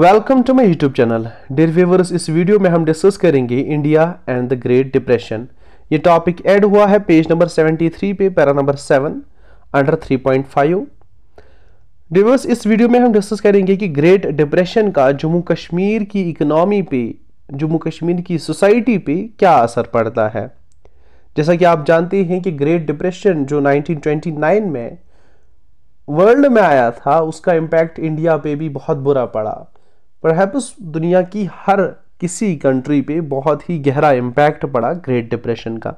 welcome to my YouTube channel dear viewers इस video में हम डिस्कस करेंगे India and the great depression ये टॉपिक ऐड हुआ है पेज नंबर 73 पे पैरा नंबर 7 अंडर 3.5 डिवर्स इस वीडियो में हम डिस्कस करेंगे कि ग्रेट डिप्रेशन का जम्मू कश्मीर की इकनॉमी पे जम्मू कश्मीर की सोसाइटी पे क्या असर पड़ता है जैसा कि आप जानते हैं कि ग्रेट डिप्रेशन जो 1929 में वर्ल्ड में आया था उसका इम्पैक्ट इंडिया पे भी बहुत बुरा पड़ा परहैप्स दुनिया की हर किसी कंट्री पे बहुत ही गहरा इम्पैक्ट पड़ा ग्रेट डिप्रेशन का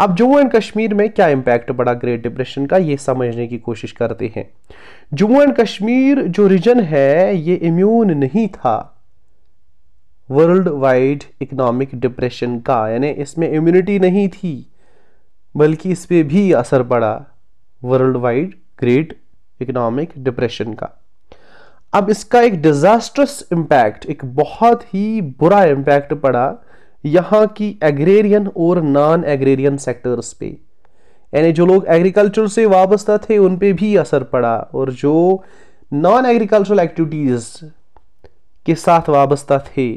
अब जम्मू एंड कश्मीर में क्या इम्पैक्ट पड़ा ग्रेट डिप्रेशन का ये समझने की कोशिश करते हैं जम्मू एंड कश्मीर जो रीजन है ये इम्यून नहीं था वर्ल्ड वाइड इकोनॉमिक डिप्रेशन का यानी इसमें इम्यूनिटी नहीं थी बल्कि इस पर भी असर पड़ा world wide great economic depression का अब इसका एक डिजास्ट्रस इम्पैक्ट एक बहुत ही बुरा इम्पैक्ट पड़ा यहाँ की एग्रेरियन और नॉन एग्रेरियन सेक्टर्स पे यानी जो लोग एग्रीकल्चर से वाबस्ता थे उन पे भी असर पड़ा और जो नॉन एग्रीकल्चरल एक्टिविटीज़ के साथ वाबस्ता थे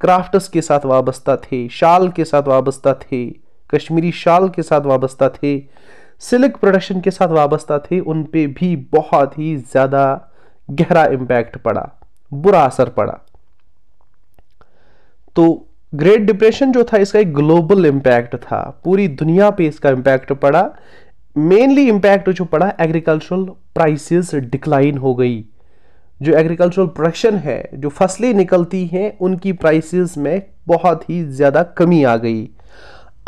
क्राफ्ट्स के साथ वाबस्ता थे शाल के साथ वाबस्ता थे कश्मीरी शाल के साथ वाबस्ता थे सिल्क प्रोडक्शन के साथ वाबस्ता थे उन पे भी बहुत ही ज़्यादा गहरा इम्पैक्ट पड़ा बुरा असर पड़ा तो ग्रेट डिप्रेशन जो था इसका एक ग्लोबल इम्पैक्ट था पूरी दुनिया पे इसका इम्पैक्ट पड़ा मेनली इम्पैक्ट जो पड़ा एग्रीकल्चरल प्राइसेस डिक्लाइन हो गई जो एग्रीकल्चरल प्रोडक्शन है जो फसलें निकलती हैं उनकी प्राइसेस में बहुत ही ज़्यादा कमी आ गई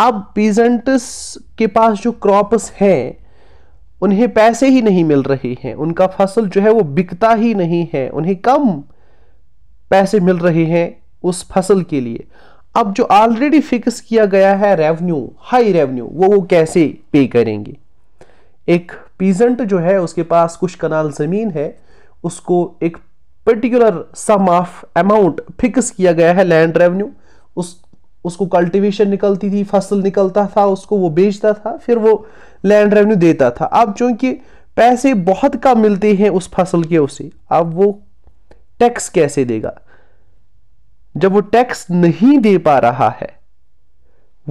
अब पीजेंट्स के पास जो क्रॉप्स हैं उन्हें पैसे ही नहीं मिल रहे हैं उनका फसल जो है वो बिकता ही नहीं है उन्हें कम पैसे मिल रहे हैं उस फसल के लिए अब जो ऑलरेडी फिक्स किया गया है रेवेन्यू हाई रेवेन्यू वो वो कैसे पे करेंगे एक पीजेंट जो है उसके पास कुछ कनाल ज़मीन है उसको एक particular sum of amount fix किया गया है लैंड रेवेन्यू उस उसको कल्टीवेशन निकलती थी फसल निकलता था उसको वो बेचता था फिर वो लैंड रेवेन्यू देता था अब चूंकि पैसे बहुत कम मिलते हैं उस फसल के उसे अब वो टैक्स कैसे देगा जब वो टैक्स नहीं दे पा रहा है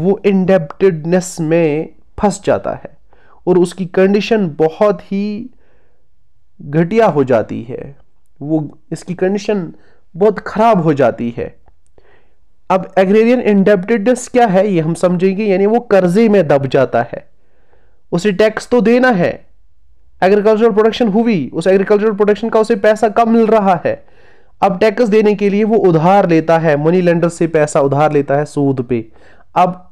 वो इंडेप्टेडनेस में फंस जाता है और उसकी कंडीशन बहुत ही घटिया हो जाती है वो इसकी कंडीशन बहुत ख़राब हो जाती है अब एग्रेरियन इंडेप्टेडनेस क्या है ये हम समझेंगे यानी वो कर्जे में दब जाता है उसे टैक्स तो देना है एग्रीकल्चरल प्रोडक्शन हुई उस एग्रीकल्चरल प्रोडक्शन का उसे पैसा कम मिल रहा है अब टैक्स देने के लिए वो उधार लेता है मनी लेंडर से पैसा उधार लेता है सूद पे अब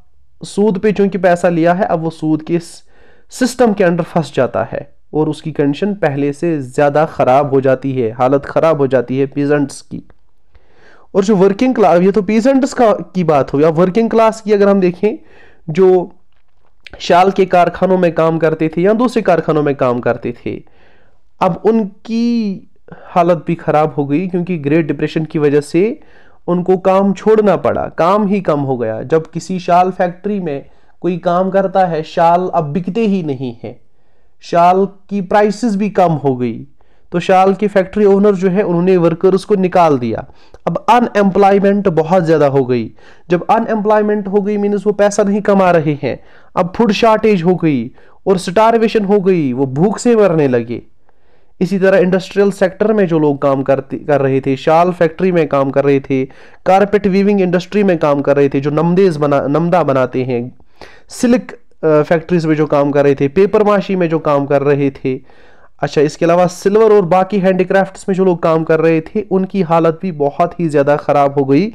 सूद पे चूंकि पैसा लिया है अब वो सूद के सिस्टम के अंडर फंस जाता है और उसकी कंडीशन पहले से ज़्यादा ख़राब हो जाती है हालत ख़राब हो जाती है पीजेंट्स की और जो वर्किंग क्लास ये तो पीजेंट्स का की बात हो या वर्किंग क्लास की अगर हम देखें जो शाल के कारखानों में काम करते थे या दूसरे कारखानों में काम करते थे अब उनकी हालत भी ख़राब हो गई क्योंकि ग्रेट डिप्रेशन की वजह से उनको काम छोड़ना पड़ा काम ही कम हो गया जब किसी शाल फैक्ट्री में कोई काम करता है शाल अब बिकते ही नहीं है शाल की प्राइसेस भी कम हो गई तो शाल की फैक्ट्री ओनर जो है उन्होंने वर्कर्स को निकाल दिया अब अनएम्प्लॉयमेंट बहुत ज़्यादा हो गई जब अनएम्प्लॉयमेंट हो गई मीनस वो पैसा नहीं कमा रहे हैं अब फूड शार्टेज हो गई और स्टारवेशन हो गई वो भूख से मरने लगे इसी तरह इंडस्ट्रियल सेक्टर में जो लोग काम करते कर रहे थे शाल फैक्ट्री में काम कर रहे थे कारपेट वीविंग इंडस्ट्री में काम कर रहे थे जो नमदेज बना नमदा बनाते हैं सिल्क फैक्ट्रीज में जो काम कर रहे थे पेपर माशी में जो काम कर रहे थे अच्छा इसके अलावा सिल्वर और बाकी हैंडीक्राफ्ट में जो लोग काम कर रहे थे उनकी हालत भी बहुत ही ज़्यादा ख़राब हो गई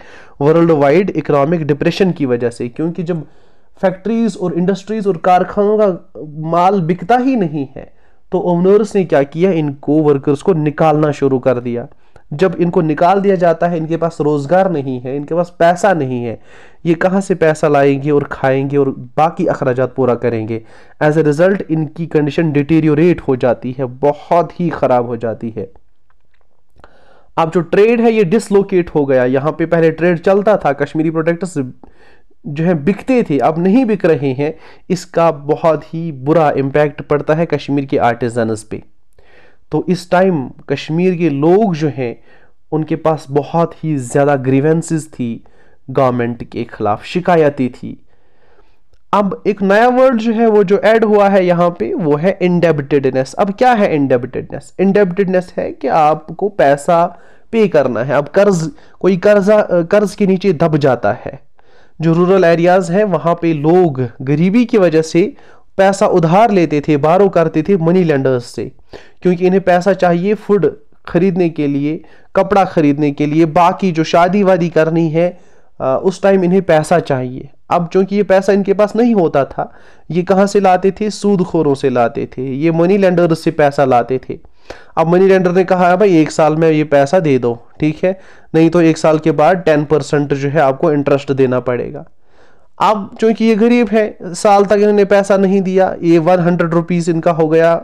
वर्ल्ड वाइड इकोनॉमिक डिप्रेशन की वजह से क्योंकि जब फैक्ट्रीज़ और इंडस्ट्रीज़ और कारखानों का माल बिकता ही नहीं है तो ओनर्स ने क्या किया इनको वर्कर्स को निकालना शुरू कर दिया जब इनको निकाल दिया जाता है इनके पास रोज़गार नहीं है इनके पास पैसा नहीं है ये कहाँ से पैसा लाएंगे और खाएंगे और बाकी अखराज पूरा करेंगे एज ए रिज़ल्ट इनकी कंडीशन डिटेरियोरेट हो जाती है बहुत ही ख़राब हो जाती है अब जो ट्रेड है ये डिसलोकेट हो गया यहाँ पे पहले ट्रेड चलता था कश्मीरी प्रोडक्ट्स जो है बिकते थे अब नहीं बिक रहे हैं इसका बहुत ही बुरा इम्पैक्ट पड़ता है कश्मीर के आर्टिजनस पे तो इस टाइम कश्मीर के लोग जो हैं उनके पास बहुत ही ज़्यादा ग्रीवेंसेस थी गवर्नमेंट के खिलाफ शिकायती थी अब एक नया वर्ड जो है वो जो ऐड हुआ है यहाँ पे वो है इंडेबिटेडनेस अब क्या है इंडेबिटेडनेस इंडेबिटेडनेस है कि आपको पैसा पे करना है अब कर्ज कोई कर्जा कर्ज के नीचे दब जाता है जो रूरल एरियाज़ हैं वहाँ पे लोग गरीबी की वजह से पैसा उधार लेते थे बारो करते थे मनी लेंडर्स से क्योंकि इन्हें पैसा चाहिए फूड खरीदने के लिए कपड़ा खरीदने के लिए बाकी जो शादी वादी करनी है उस टाइम इन्हें पैसा चाहिए अब चूंकि ये पैसा इनके पास नहीं होता था ये कहाँ से लाते थे सूदखोरों से लाते थे ये मनी लेंडर्स से पैसा लाते थे अब मनी लेंडर ने कहा है हाँ भाई एक साल में ये पैसा दे दो ठीक है नहीं तो एक साल के बाद टेन परसेंट जो है आपको इंटरेस्ट देना पड़ेगा अब चूंकि ये गरीब है साल तक इन्होंने पैसा नहीं दिया ये वन हंड्रेड रुपीज़ इनका हो गया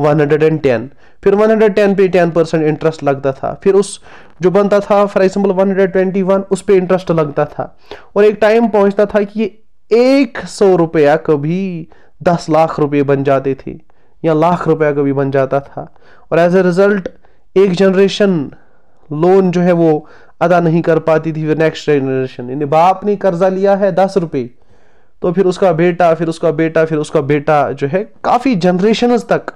वन हंड्रेड एंड टेन फिर वन हंड्रेड टेन पे टेन परसेंट इंटरेस्ट लगता था फिर उस जो बनता था फॉर एग्जाम्पल वन उस पर इंटरेस्ट लगता था और एक टाइम पहुंचता था कि ये एक सौ रुपया कभी दस लाख रुपये बन जाते थे या लाख रुपया कभी बन जाता था और एज ए रिज़ल्ट एक जनरेशन लोन जो है वो अदा नहीं कर पाती थी फिर नेक्स्ट जनरेशन यानी बाप ने कर्जा लिया है दस रुपये तो फिर उसका बेटा फिर उसका बेटा फिर उसका बेटा जो है काफ़ी जनरेशन तक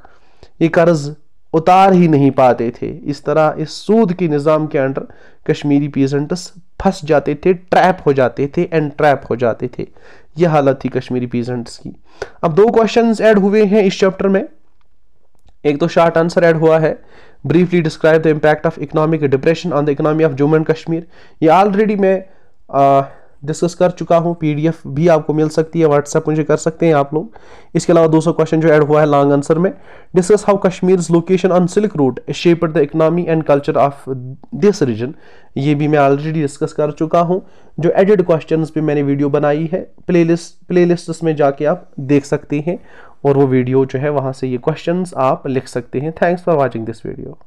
ये कर्ज उतार ही नहीं पाते थे इस तरह इस सूद के निज़ाम के अंडर कश्मीरी पीजेंट्स फंस जाते थे ट्रैप हो जाते थे एंड ट्रैप हो जाते थे यह हालत थी कश्मीरी पीजेंट्स की अब दो क्वेश्चंस ऐड हुए हैं इस चैप्टर में एक तो शार्ट आंसर ऐड हुआ है briefly describe the impact of economic depression on the economy of Jammu and Kashmir ये ऑलरेडी मैं डिस्कस कर चुका हूँ पी भी आपको मिल सकती है व्हाट्सएप मुझे कर सकते हैं आप लोग इसके अलावा दूसरा क्वेश्चन जो ऐड हुआ है लॉन्ग आंसर में discuss how Kashmir location on silk route shaped the economy and culture of this region ये भी मैं ऑलरेडी डिस्कस कर चुका हूँ जो एडिड क्वेश्चन पे मैंने वीडियो बनाई है प्ले लिस्ट में जाके आप देख सकते हैं और वो वीडियो जो है वहाँ से ये क्वेश्चंस आप लिख सकते हैं thanks for watching this video